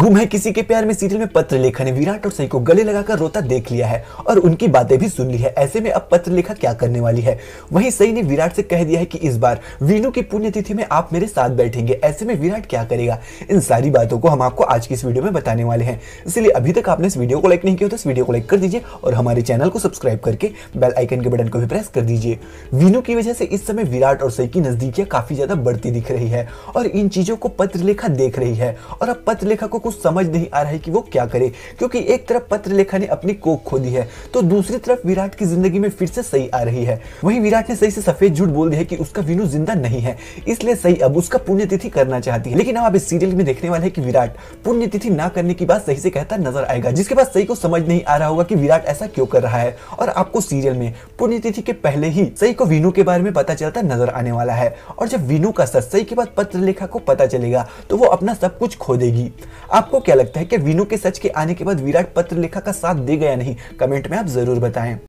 गुम है किसी के प्यार में सीरियल में पत्र लेखा ने विराट और सई को गले लगाकर रोता देख लिया है और उनकी बातें भी सुन ली है ऐसे में अब पत्र लेखा क्या करने वाली है वहीं सई ने विराट से कह दिया है कि इस बार वीनू की पुण्यतिथि में आप मेरे साथ बैठेंगे ऐसे में विराट क्या करेगा इन सारी बातों को हम आपको आज की इस वीडियो में बताने वाले हैं इसलिए अभी तक आपने इस वीडियो को लाइक नहीं किया तो इस वीडियो को लाइक कर दीजिए और हमारे चैनल को सब्सक्राइब करके बेल आइकन के बटन को भी प्रेस कर दीजिए वीनू की वजह से इस समय विराट और सई की नजदीकियां काफी ज्यादा बढ़ती दिख रही है और इन चीजों को पत्र लेखा देख रही है और अब पत्र लेखा को कुछ समझ नहीं आ रहा है कि वो क्या करे क्योंकि एक तरफ पत्र लेखा ने अपनी कोक खो दी है तो दूसरी तरफ विराट की जिंदगी में फिर से सही आ रही है वही विराट ने सही से सफेद झूठ बोल दिया है कि उसका वीनू जिंदा नहीं है इसलिए सही अब उसका पुण्यतिथि करना चाहती है लेकिन अब आप इस सीरियल में देखने वाले हैं कि विराट पुण्यतिथि ना करने की बात सही से कहता नजर आएगा जिसके बाद सही को समझ नहीं आ रहा होगा कि विराट ऐसा क्यों कर रहा है और आपको सीरियल में पुण्यतिथि के पहले ही सही को विनू के बारे में पता चलता नजर आने वाला है और जब विनू का सच सही के बाद पत्र लेखा को पता चलेगा तो वो अपना सब कुछ खो देगी आपको क्या लगता है कि वीनू के सच के आने के बाद विराट पत्र लेखा का साथ दे गया नहीं कमेंट में आप जरूर बताएं